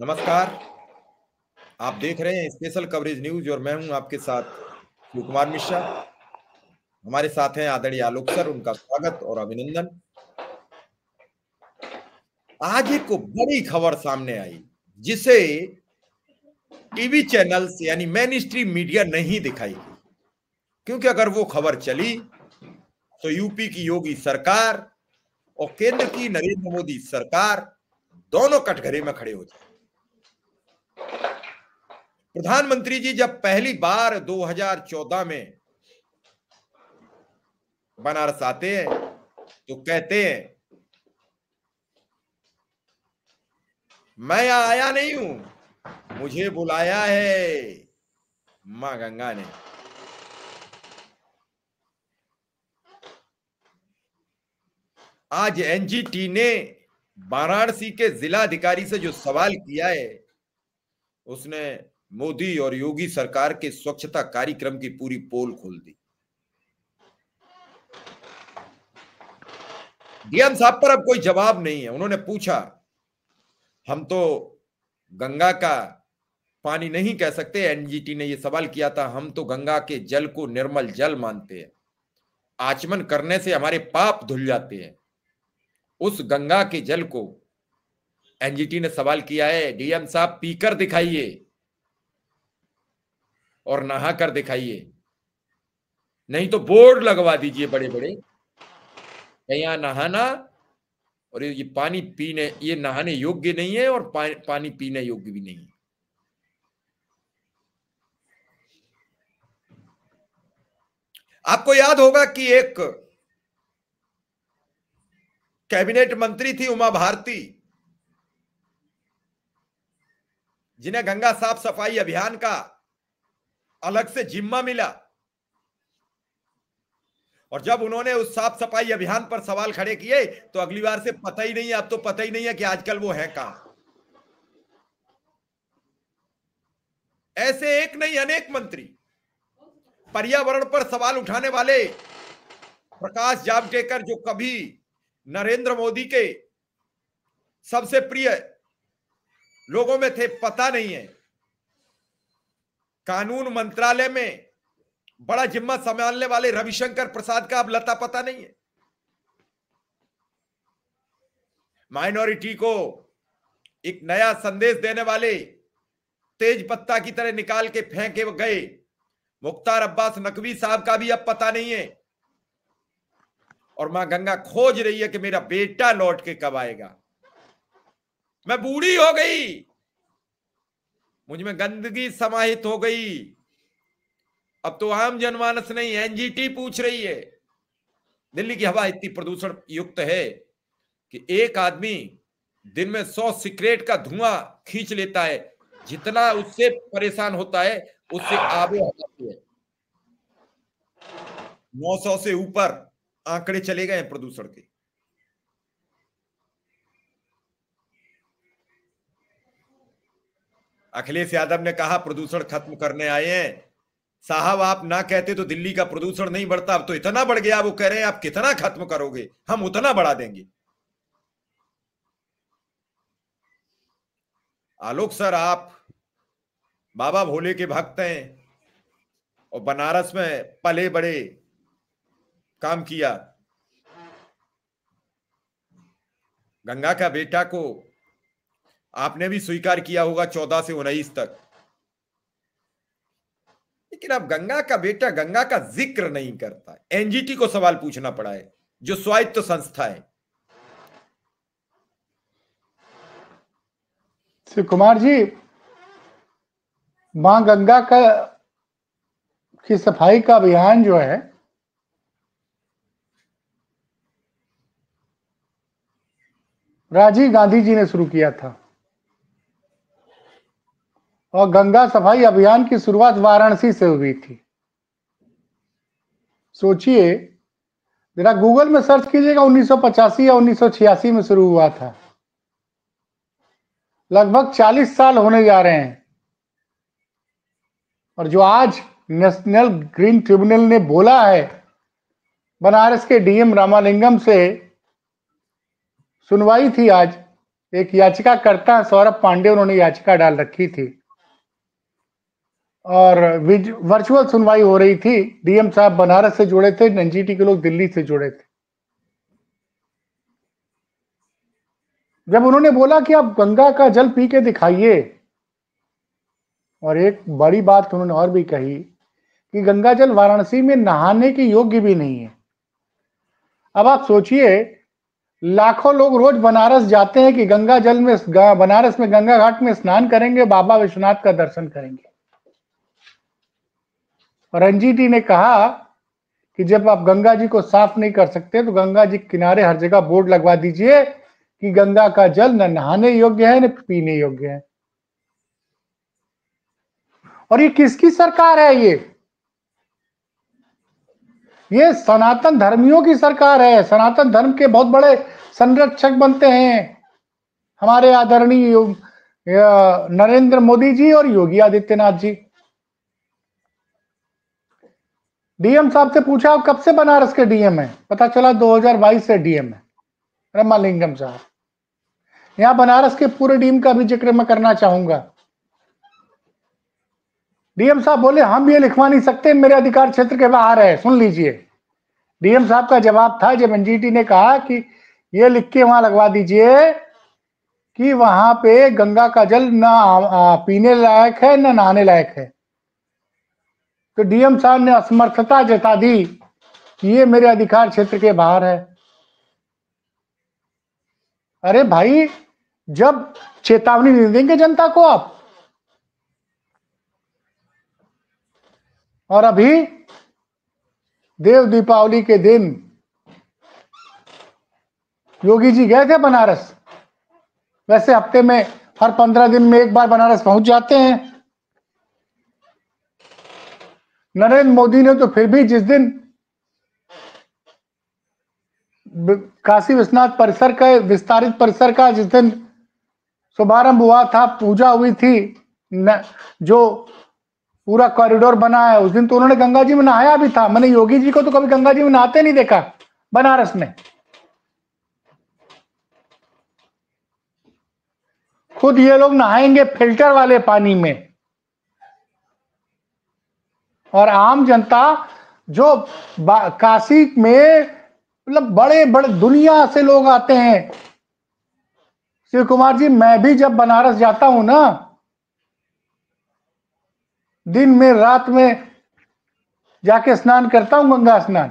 नमस्कार आप देख रहे हैं स्पेशल कवरेज न्यूज और मैं हूं आपके साथ शिव कुमार मिश्रा हमारे साथ हैं आदरणीय आलोक सर उनका स्वागत और अभिनंदन आज एक बड़ी खबर सामने आई जिसे टीवी चैनल्स यानी मेन स्ट्रीम मीडिया नहीं दिखाई क्योंकि अगर वो खबर चली तो यूपी की योगी सरकार और केंद्र की नरेंद्र मोदी सरकार दोनों कटघरे में खड़े हो जाए प्रधानमंत्री जी जब पहली बार 2014 में बनारस आते हैं तो कहते हैं मैं यहां आया नहीं हूं मुझे बुलाया है मां गंगा ने आज एनजीटी ने वाराणसी के जिला अधिकारी से जो सवाल किया है उसने मोदी और योगी सरकार के स्वच्छता कार्यक्रम की पूरी पोल खोल दी डीएम साहब पर अब कोई जवाब नहीं है उन्होंने पूछा हम तो गंगा का पानी नहीं कह सकते एनजीटी ने यह सवाल किया था हम तो गंगा के जल को निर्मल जल मानते हैं आचमन करने से हमारे पाप धुल जाते हैं उस गंगा के जल को एनजीटी ने सवाल किया है डीएम साहब पीकर दिखाइए और नहा कर दिखाइए नहीं तो बोर्ड लगवा दीजिए बड़े बड़े यहां नहाना और ये पानी पीने ये नहाने योग्य नहीं है और पा, पानी पीने योग्य भी नहीं है आपको याद होगा कि एक कैबिनेट मंत्री थी उमा भारती जिन्हें गंगा साफ सफाई अभियान का अलग से जिम्मा मिला और जब उन्होंने उस साफ सफाई अभियान पर सवाल खड़े किए तो अगली बार से पता ही नहीं है अब तो पता ही नहीं है कि आजकल वो है कहां ऐसे एक नहीं अनेक मंत्री पर्यावरण पर सवाल उठाने वाले प्रकाश जावड़ेकर जो कभी नरेंद्र मोदी के सबसे प्रिय लोगों में थे पता नहीं है कानून मंत्रालय में बड़ा जिम्मा संभालने वाले रविशंकर प्रसाद का अब लता पता नहीं है माइनॉरिटी को एक नया संदेश देने वाले तेज पत्ता की तरह निकाल के फेंके गए मुख्तार अब्बास नकवी साहब का भी अब पता नहीं है और मां गंगा खोज रही है कि मेरा बेटा लौट के कब आएगा मैं बूढ़ी हो गई मुझ में गंदगी समाहित हो गई अब तो आम जनमानस नहीं एनजीटी पूछ रही है दिल्ली की हवा इतनी प्रदूषण युक्त है कि एक आदमी दिन में सौ सिगरेट का धुआं खींच लेता है जितना उससे परेशान होता है उससे आबे जाती है नौ सौ से ऊपर आंकड़े चले गए प्रदूषण के अखिलेश यादव ने कहा प्रदूषण खत्म करने आए हैं साहब आप ना कहते तो दिल्ली का प्रदूषण नहीं बढ़ता अब तो इतना बढ़ गया वो कह रहे हैं आप कितना खत्म करोगे हम उतना बढ़ा देंगे आलोक सर आप बाबा भोले के भक्त हैं और बनारस में पले बड़े काम किया गंगा का बेटा को आपने भी स्वीकार किया होगा चौदह से उन्नीस तक लेकिन अब गंगा का बेटा गंगा का जिक्र नहीं करता एनजीटी को सवाल पूछना पड़ा है जो स्वायत्त तो संस्था है श्री कुमार जी मां गंगा का की सफाई का अभियान जो है राजीव गांधी जी ने शुरू किया था और गंगा सफाई अभियान की शुरुआत वाराणसी से हुई थी सोचिए जरा गूगल में सर्च कीजिएगा उन्नीस या उन्नीस में शुरू हुआ था लगभग 40 साल होने जा रहे हैं और जो आज नेशनल ग्रीन ट्रिब्यूनल ने बोला है बनारस के डीएम रामालिंगम से सुनवाई थी आज एक याचिकाकर्ता सौरभ पांडे उन्होंने याचिका डाल रखी थी और वर्चुअल सुनवाई हो रही थी डीएम साहब बनारस से जुड़े थे एनजीटी के लोग दिल्ली से जुड़े थे जब उन्होंने बोला कि आप गंगा का जल पी के दिखाइए और एक बड़ी बात उन्होंने और भी कही कि गंगा जल वाराणसी में नहाने के योग्य भी नहीं है अब आप सोचिए लाखों लोग रोज बनारस जाते हैं कि गंगा जल में बनारस में गंगा घाट में स्नान करेंगे बाबा विश्वनाथ का दर्शन करेंगे और एनजीटी ने कहा कि जब आप गंगा जी को साफ नहीं कर सकते तो गंगा जी किनारे हर जगह बोर्ड लगवा दीजिए कि गंगा का जल न नहाने योग्य है न पीने योग्य है और ये किसकी सरकार है ये ये सनातन धर्मियों की सरकार है सनातन धर्म के बहुत बड़े संरक्षक बनते हैं हमारे आदरणीय नरेंद्र मोदी जी और योगी आदित्यनाथ जी डीएम साहब से पूछा कब से बनारस के डीएम है पता चला 2022 से डीएम है रमालिंगम साहब यहाँ बनारस के पूरे डीएम का भी जिक्र मैं करना चाहूंगा डीएम साहब बोले हम ये लिखवा नहीं सकते मेरे अधिकार क्षेत्र के बाहर है सुन लीजिए डीएम साहब का जवाब था जब एनजीटी ने कहा कि ये लिख के वहां लगवा दीजिए कि वहां पे गंगा का जल ना पीने लायक है ना नहाने लायक है तो डीएम साहब ने असमर्थता जता दी ये मेरे अधिकार क्षेत्र के बाहर है अरे भाई जब चेतावनी नहीं देंगे जनता को आप और अभी देव दीपावली के दिन योगी जी गए थे बनारस वैसे हफ्ते में हर पंद्रह दिन में एक बार बनारस पहुंच जाते हैं नरेंद्र मोदी ने तो फिर भी जिस दिन काशी विश्वनाथ परिसर का विस्तारित परिसर का जिस दिन शुभारंभ हुआ था पूजा हुई थी न, जो पूरा कॉरिडोर बना है उस दिन तो उन्होंने गंगा जी में नहाया भी था मैंने योगी जी को तो कभी गंगा जी में नहाते नहीं देखा बनारस में खुद ये लोग नहाएंगे फिल्टर वाले पानी में और आम जनता जो काशी में मतलब बड़े बड़े दुनिया से लोग आते हैं शिव कुमार जी मैं भी जब बनारस जाता हूं ना दिन में रात में जाके स्नान करता हूं गंगा स्नान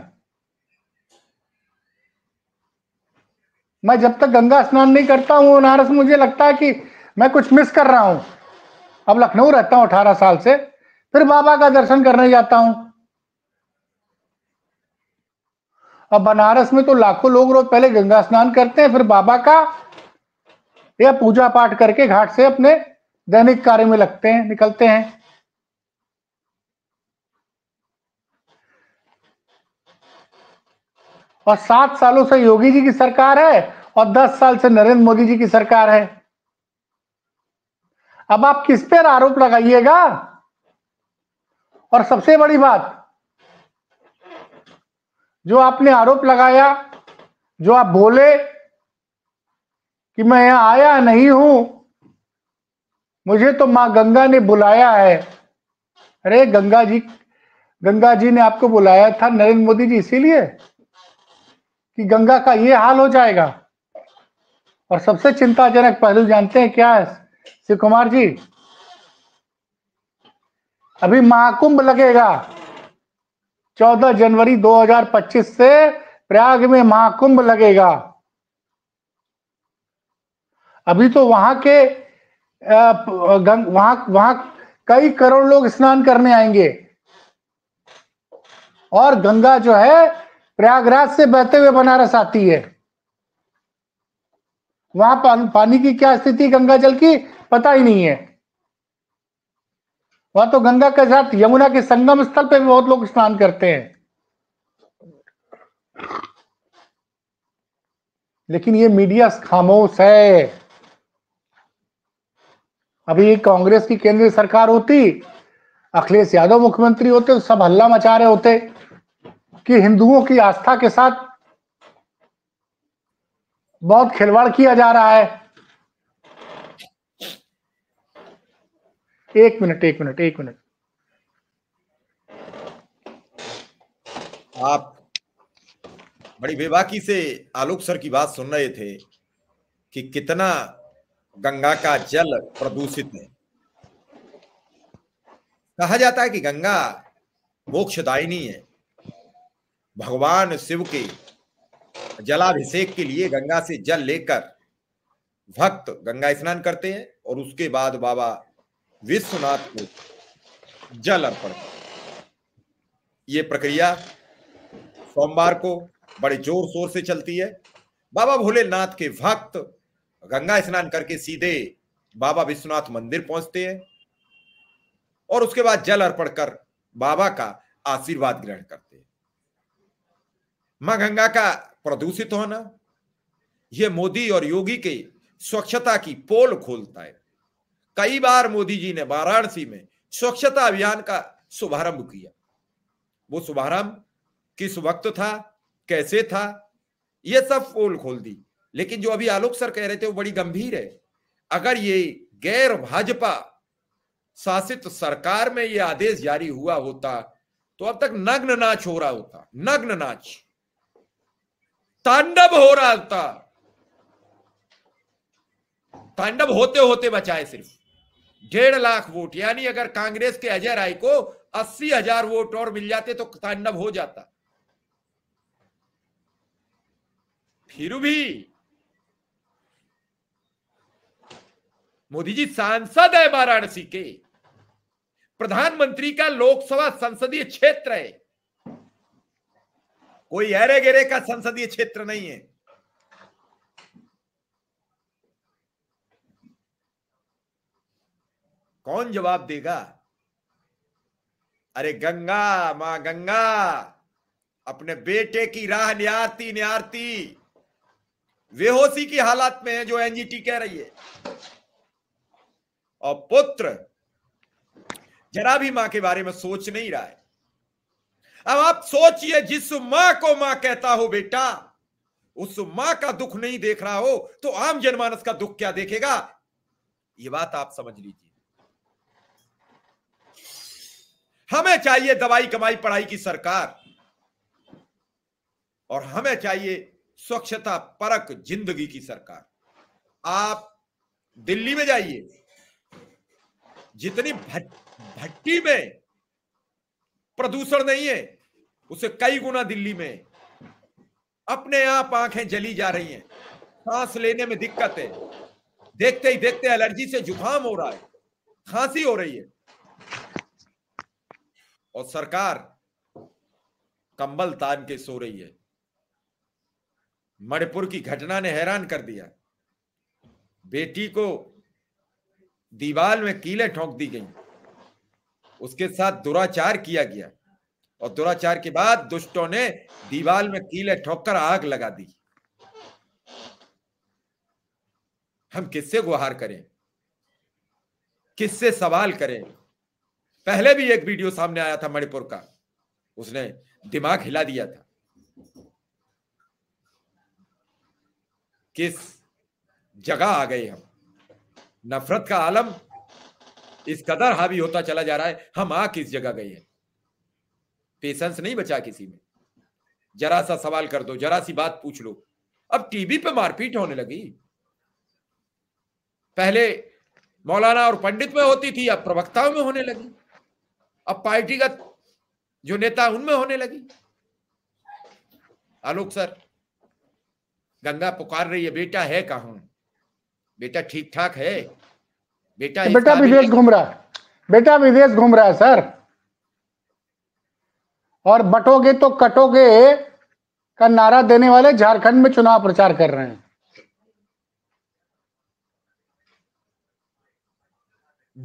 मैं जब तक गंगा स्नान नहीं करता हूं बनारस मुझे लगता है कि मैं कुछ मिस कर रहा हूं अब लखनऊ रहता हूं अठारह साल से फिर बाबा का दर्शन करने जाता हूं अब बनारस में तो लाखों लोग रोज पहले गंगा स्नान करते हैं फिर बाबा का या पूजा पाठ करके घाट से अपने दैनिक कार्य में लगते हैं निकलते हैं और सात सालों से योगी जी की सरकार है और दस साल से नरेंद्र मोदी जी की सरकार है अब आप किस पर आरोप लगाइएगा और सबसे बड़ी बात जो आपने आरोप लगाया जो आप बोले कि मैं यहां आया नहीं हूं मुझे तो मां गंगा ने बुलाया है अरे गंगा जी गंगा जी ने आपको बुलाया था नरेंद्र मोदी जी इसीलिए कि गंगा का ये हाल हो जाएगा और सबसे चिंताजनक पहलू जानते हैं क्या है शिव कुमार जी अभी महाकुंभ लगेगा 14 जनवरी 2025 से प्रयाग में महाकुंभ लगेगा अभी तो वहां के गंग, वहां वहां कई करोड़ लोग स्नान करने आएंगे और गंगा जो है प्रयागराज से बहते हुए बनारस आती है वहां पानी की क्या स्थिति गंगा जल की पता ही नहीं है वहां तो गंगा के साथ यमुना के संगम स्थल पे भी बहुत लोग स्नान करते हैं लेकिन ये मीडिया खामोश है अभी कांग्रेस की केंद्र सरकार होती अखिलेश यादव मुख्यमंत्री होते तो सब हल्ला मचा रहे होते कि हिंदुओं की आस्था के साथ बहुत खिलवाड़ किया जा रहा है एक मिनट एक मिनट एक मिनट आप बड़ी बेबाकी से आलोक सर की बात सुन रहे थे कि कितना गंगा का जल प्रदूषित है कहा जाता है कि गंगा मोक्षदायिनी है भगवान शिव के जलाभिषेक के लिए गंगा से जल लेकर भक्त गंगा स्नान करते हैं और उसके बाद बाबा विश्वनाथ को जल अर्पण ये प्रक्रिया सोमवार को बड़े जोर शोर से चलती है बाबा भोलेनाथ के भक्त गंगा स्नान करके सीधे बाबा विश्वनाथ मंदिर पहुंचते हैं और उसके बाद जल अर्पण कर बाबा का आशीर्वाद ग्रहण करते हैं मां गंगा का प्रदूषित होना यह मोदी और योगी के स्वच्छता की पोल खोलता है कई बार मोदी जी ने वाराणसी में स्वच्छता अभियान का शुभारंभ किया वो शुभारंभ किस वक्त था कैसे था ये सब पोल खोल दी लेकिन जो अभी आलोक सर कह रहे थे वो बड़ी गंभीर है अगर ये गैर भाजपा शासित सरकार में ये आदेश जारी हुआ होता तो अब तक नग्न नाच हो रहा होता नग्न नाच तांडव हो रहा होता तांडव होते होते बचाए सिर्फ डेढ़ लाख वोट यानी अगर कांग्रेस के अजय राय को अस्सी हजार वोट और मिल जाते तो तांडव हो जाता फिर भी मोदी जी सांसद है वाराणसी के प्रधानमंत्री का लोकसभा संसदीय क्षेत्र है कोई अरे गेरे का संसदीय क्षेत्र नहीं है कौन जवाब देगा अरे गंगा मां गंगा अपने बेटे की राह निहारती निहारती बेहोशी की हालत में है जो एनजीटी कह रही है और पुत्र जरा भी मां के बारे में सोच नहीं रहा है अब आप सोचिए जिस मां को मां कहता हो बेटा उस मां का दुख नहीं देख रहा हो तो आम जनमानस का दुख क्या देखेगा ये बात आप समझ लीजिए हमें चाहिए दवाई कमाई पढ़ाई की सरकार और हमें चाहिए स्वच्छता परक जिंदगी की सरकार आप दिल्ली में जाइए जितनी भट्टी में प्रदूषण नहीं है उसे कई गुना दिल्ली में अपने आप आंखें जली जा रही हैं सांस लेने में दिक्कत है देखते ही देखते एलर्जी से जुकाम हो रहा है खांसी हो रही है और सरकार कंबल तान के सो रही है मणिपुर की घटना ने हैरान कर दिया बेटी को दीवार में कीले ठोंक दी गई उसके साथ दुराचार किया गया और दुराचार के बाद दुष्टों ने दीवार में कीले ठोक कर आग लगा दी हम किससे गुहार करें किससे सवाल करें पहले भी एक वीडियो सामने आया था मणिपुर का उसने दिमाग हिला दिया था किस जगह आ गए हम नफरत का आलम इस कदर हावी होता चला जा रहा है हम आ किस जगह गए हैं पेशेंस नहीं बचा किसी में जरा सा सवाल कर दो जरा सी बात पूछ लो अब टीवी पे मारपीट होने लगी पहले मौलाना और पंडित में होती थी अब प्रवक्ताओं में होने लगी अब पार्टीगत जो नेता उनमें होने लगी आलोक सर गंगा पुकार रही है बेटा है कहा बेटा ठीक ठाक है बेटा तो बेटा विदेश घूम रहा है बेटा विदेश घूम रहा है सर और बटोगे तो कटोगे का नारा देने वाले झारखंड में चुनाव प्रचार कर रहे हैं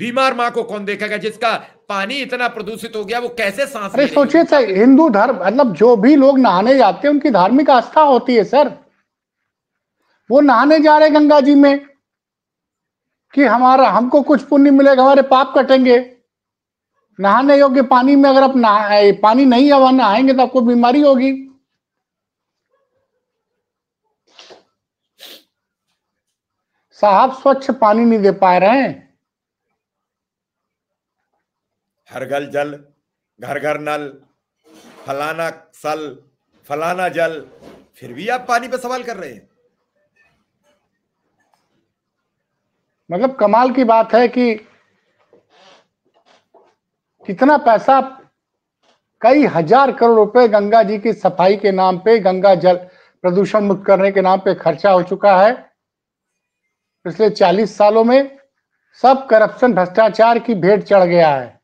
बीमार मां को कौन देखेगा जिसका पानी इतना प्रदूषित हो गया वो कैसे सांस अरे सोचिए सर हिंदू धर्म मतलब जो भी लोग नहाने जाते हैं उनकी धार्मिक आस्था होती है सर वो नहाने जा रहे गंगा जी में कि हमारा हमको कुछ पुण्य मिलेगा हमारे पाप कटेंगे नहाने योग्य पानी में अगर आप नहा पानी नहीं वहां नहाएंगे तो आपको बीमारी होगी साहब स्वच्छ पानी नहीं दे पा रहे हैं हर घर जल घर घर नल फलाना सल फलाना जल फिर भी आप पानी पे सवाल कर रहे हैं मतलब कमाल की बात है कि कितना पैसा कई हजार करोड़ रुपए गंगा जी की सफाई के नाम पे गंगा जल प्रदूषण मुक्त करने के नाम पे खर्चा हो चुका है पिछले 40 सालों में सब करप्शन भ्रष्टाचार की भेंट चढ़ गया है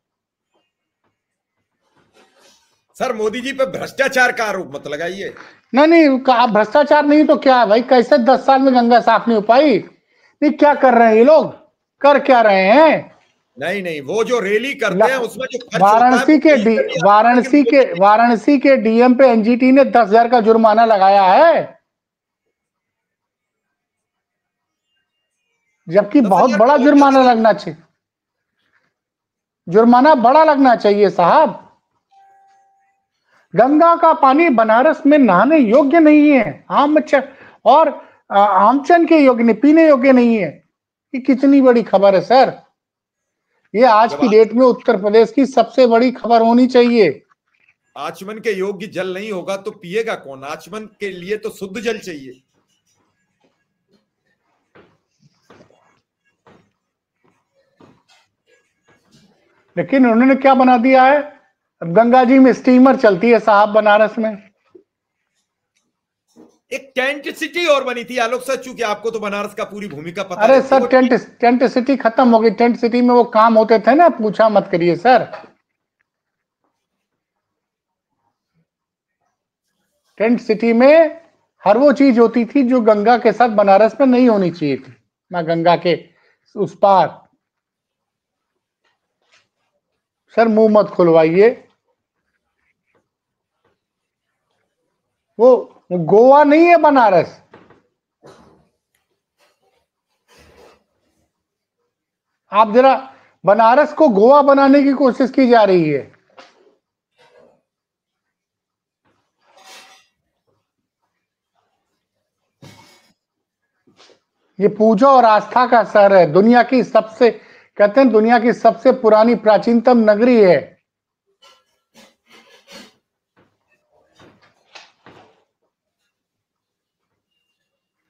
सर मोदी जी पे भ्रष्टाचार का आरोप मत लगाइए नहीं नहीं भ्रष्टाचार नहीं तो क्या है भाई कैसे दस साल में गंगा साफ नहीं हो पाई नहीं क्या कर रहे हैं ये लोग कर क्या रहे हैं नहीं नहीं वो जो रैली करते हैं उसमें जो वाराणसी के डी वाराणसी के वाराणसी के डीएम पे एनजीटी ने दस हजार का जुर्माना लगाया है जबकि बहुत बड़ा जुर्माना लगना चाहिए जुर्माना बड़ा लगना चाहिए साहब गंगा का पानी बनारस में नहाने योग्य नहीं है आमचन और आमचन के योग्य नहीं पीने योग्य नहीं है ये कितनी बड़ी खबर है सर ये आज की डेट में उत्तर प्रदेश की सबसे बड़ी खबर होनी चाहिए आचमन के योग्य जल नहीं होगा तो पिएगा कौन आचमन के लिए तो शुद्ध जल चाहिए लेकिन उन्होंने क्या बना दिया है गंगा जी में स्टीमर चलती है साहब बनारस में एक टेंट सिटी और बनी थी आलोक सर चूंकि आपको तो बनारस का पूरी भूमिका पता अरे सर टेंट टेंट सिटी खत्म हो गई टेंट सिटी में वो काम होते थे ना पूछा मत करिए सर टेंट सिटी में हर वो चीज होती थी जो गंगा के साथ बनारस में नहीं होनी चाहिए थी ना गंगा के उस पार सर मुंह मत खुलवाइए वो गोवा नहीं है बनारस आप जरा बनारस को गोवा बनाने की कोशिश की जा रही है ये पूजा और आस्था का शहर है दुनिया की सबसे कहते हैं दुनिया की सबसे पुरानी प्राचीनतम नगरी है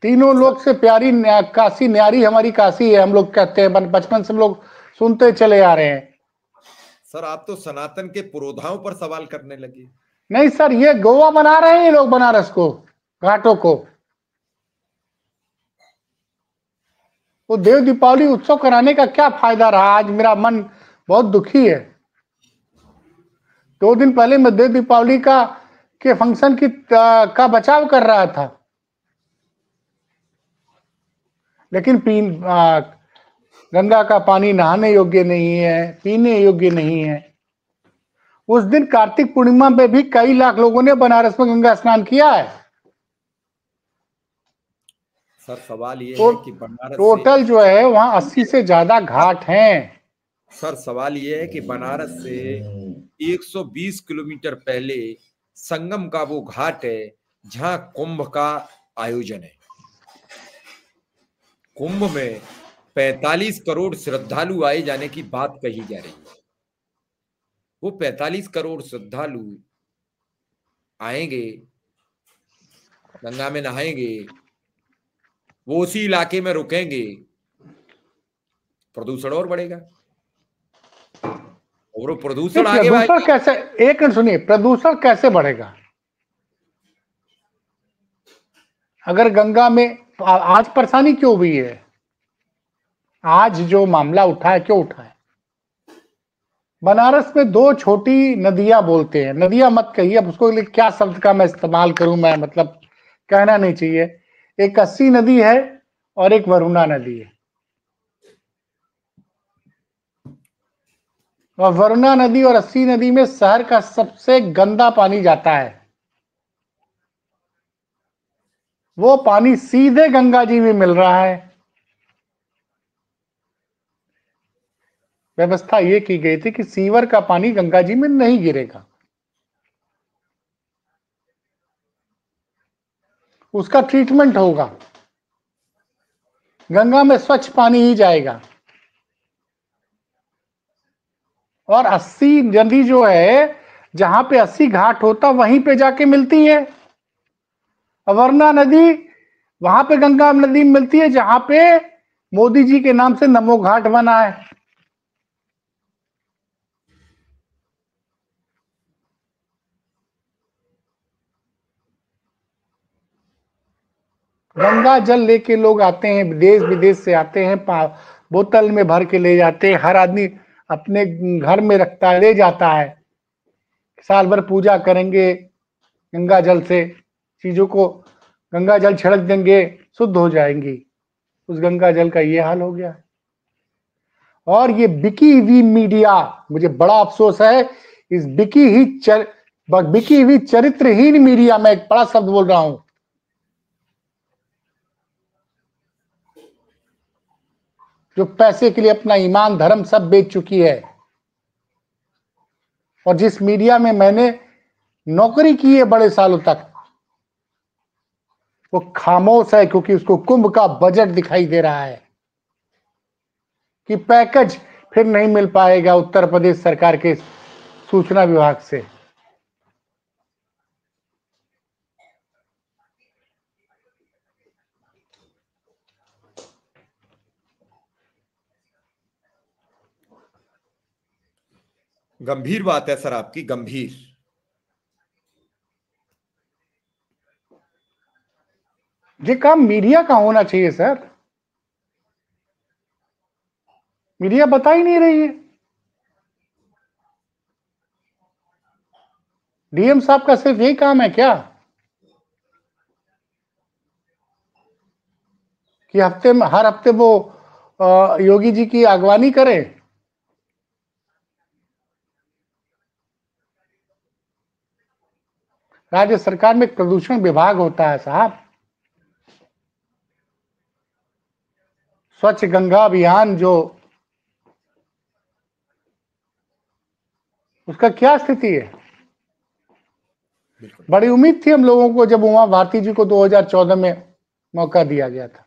तीनों लोग से प्यारी न्या, काशी न्यारी हमारी काशी है हम लोग कहते हैं बचपन से हम लोग सुनते चले आ रहे हैं सर आप तो सनातन के पुरोधाओं पर सवाल करने लगे नहीं सर ये गोवा बना रहे हैं ये लोग बनारस को घाटों को तो देव दीपावली उत्सव कराने का क्या फायदा रहा आज मेरा मन बहुत दुखी है दो दिन पहले मैं देव दीपावली का के फंक्शन की का बचाव कर रहा था लेकिन पीन आ, गंगा का पानी नहाने योग्य नहीं है पीने योग्य नहीं है उस दिन कार्तिक पूर्णिमा में भी कई लाख लोगों ने बनारस में गंगा स्नान किया है सर सवाल ये तो, है कि बनारस टोटल जो है वहां अस्सी से ज्यादा घाट हैं सर सवाल ये है कि बनारस से 120 किलोमीटर पहले संगम का वो घाट है जहां कुंभ का आयोजन है कुंभ में 45 करोड़ श्रद्धालु आए जाने की बात कही जा रही है वो 45 करोड़ श्रद्धालु आएंगे गंगा में नहाएंगे वो उसी इलाके में रुकेंगे प्रदूषण और बढ़ेगा और प्रदूषण आगे कैसे एक मिनट सुनिए प्रदूषण कैसे बढ़ेगा अगर गंगा में आज परेशानी क्यों हुई है आज जो मामला उठा है क्यों उठा है बनारस में दो छोटी नदियां बोलते हैं नदियां मत कहिए अब उसको लिए क्या शब्द का मैं इस्तेमाल करूं मैं मतलब कहना नहीं चाहिए एक अस्सी नदी है और एक वरुणा नदी है और वरुणा नदी और अस्सी नदी में शहर का सबसे गंदा पानी जाता है वो पानी सीधे गंगा जी में मिल रहा है व्यवस्था ये की गई थी कि सीवर का पानी गंगा जी में नहीं गिरेगा उसका ट्रीटमेंट होगा गंगा में स्वच्छ पानी ही जाएगा और अस्सी नदी जो है जहां पे अस्सी घाट होता वहीं पे जाके मिलती है अवरना नदी वहां पे गंगा नदी मिलती है जहां पे मोदी जी के नाम से नमो घाट बना है गंगा जल लेके लोग आते हैं देश विदेश से आते हैं बोतल में भर के ले जाते हैं हर आदमी अपने घर में रखता है ले जाता है साल भर पूजा करेंगे गंगा जल से चीजों को गंगा जल छिड़क देंगे शुद्ध हो जाएंगी उस गंगा जल का ये हाल हो गया है और ये बिकी हुई मीडिया मुझे बड़ा अफसोस है इस बिकी ही चर बिकी हुई चरित्रहीन मीडिया में एक बड़ा शब्द बोल रहा हूं जो पैसे के लिए अपना ईमान धर्म सब बेच चुकी है और जिस मीडिया में मैंने नौकरी की है बड़े सालों तक वो खामोश है क्योंकि उसको कुंभ का बजट दिखाई दे रहा है कि पैकेज फिर नहीं मिल पाएगा उत्तर प्रदेश सरकार के सूचना विभाग से गंभीर बात है सर आपकी गंभीर ये काम मीडिया का होना चाहिए सर मीडिया बता ही नहीं रही है डीएम साहब का सिर्फ यही काम है क्या कि हफ्ते में हर हफ्ते वो योगी जी की अगवानी करे राज्य सरकार में प्रदूषण विभाग होता है साहब स्वच्छ गंगा अभियान जो उसका क्या स्थिति है बड़ी उम्मीद थी हम लोगों को जब उमा भारती जी को 2014 में मौका दिया गया था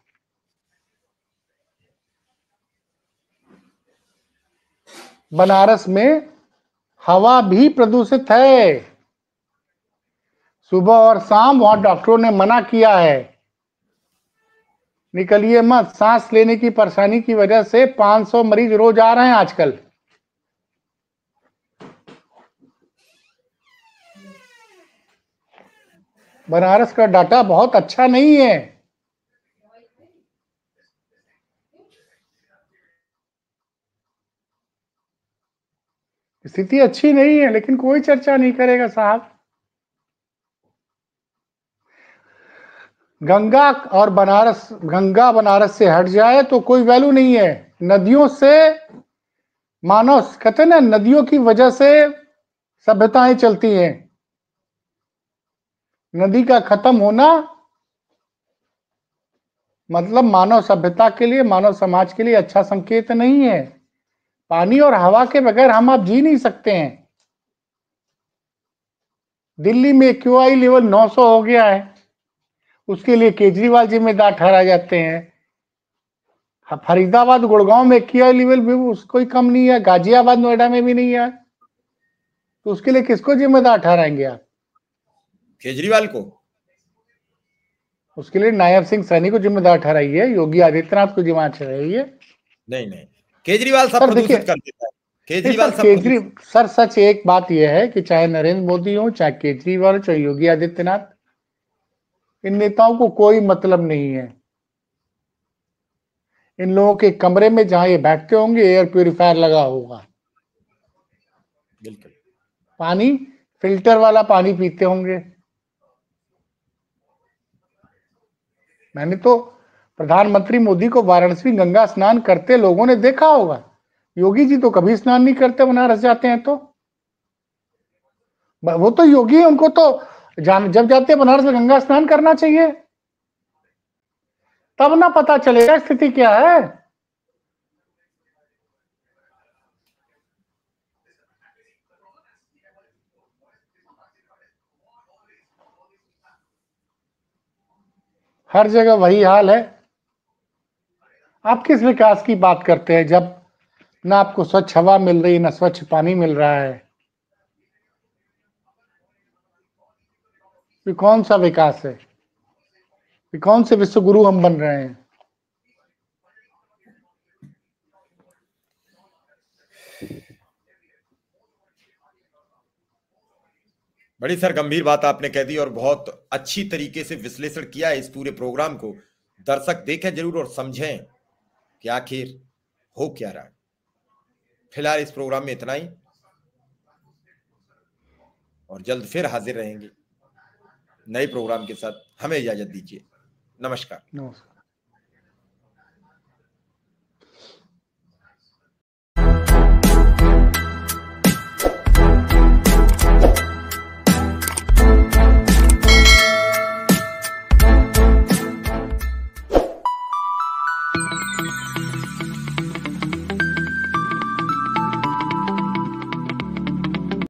बनारस में हवा भी प्रदूषित है सुबह और शाम वहां डॉक्टरों ने मना किया है निकलिए मत सांस लेने की परेशानी की वजह से 500 मरीज रोज आ रहे हैं आजकल बनारस का डाटा बहुत अच्छा नहीं है स्थिति अच्छी नहीं है लेकिन कोई चर्चा नहीं करेगा साहब गंगा और बनारस गंगा बनारस से हट जाए तो कोई वैल्यू नहीं है नदियों से मानव कहते ना नदियों की वजह से सभ्यताएं चलती हैं नदी का खत्म होना मतलब मानव सभ्यता के लिए मानव समाज के लिए अच्छा संकेत नहीं है पानी और हवा के बगैर हम आप जी नहीं सकते हैं दिल्ली में क्यू आई लेवल 900 हो गया है उसके लिए केजरीवाल जिम्मेदार ठहरा जाते हैं हाँ, फरीदाबाद गुड़गांव में किया लेवल भी उसको ही कम नहीं है गाजियाबाद नोएडा में भी नहीं है तो उसके लिए किसको जिम्मेदार ठहराएंगे आप केजरीवाल को उसके लिए नायब सिंह सैनी को जिम्मेदार ठहराइए योगी आदित्यनाथ को जिम्मेदार ठहराइए नहीं नहीं केजरीवाल सब प्रदूषित कर देता है केजरीवाल सर केजरी सर सच एक बात यह है कि चाहे नरेंद्र मोदी हो चाहे केजरीवाल चाहे योगी आदित्यनाथ इन नेताओं को कोई मतलब नहीं है इन लोगों के कमरे में जहां ये बैठते होंगे एयर प्योरीफायर लगा होगा बिल्कुल पानी फिल्टर वाला पानी पीते होंगे मैंने तो प्रधानमंत्री मोदी को वाराणसी गंगा स्नान करते लोगों ने देखा होगा योगी जी तो कभी स्नान नहीं करते बनारस जाते हैं तो वो तो योगी है उनको तो जान जब जाते हैं बनारस में गंगा स्नान करना चाहिए तब ना पता चलेगा स्थिति क्या है हर जगह वही हाल है आप किस विकास की बात करते हैं जब ना आपको स्वच्छ हवा मिल रही है ना स्वच्छ पानी मिल रहा है कि कौन सा विकास है कि कौन से विश्व गुरु हम बन रहे हैं बड़ी सर गंभीर बात आपने कह दी और बहुत अच्छी तरीके से विश्लेषण किया है इस पूरे प्रोग्राम को दर्शक देखें जरूर और समझें कि आखिर हो क्या रहा है फिलहाल इस प्रोग्राम में इतना ही और जल्द फिर हाजिर रहेंगे नए प्रोग्राम के साथ हमें इजाजत दीजिए नमस्कार नमस्कार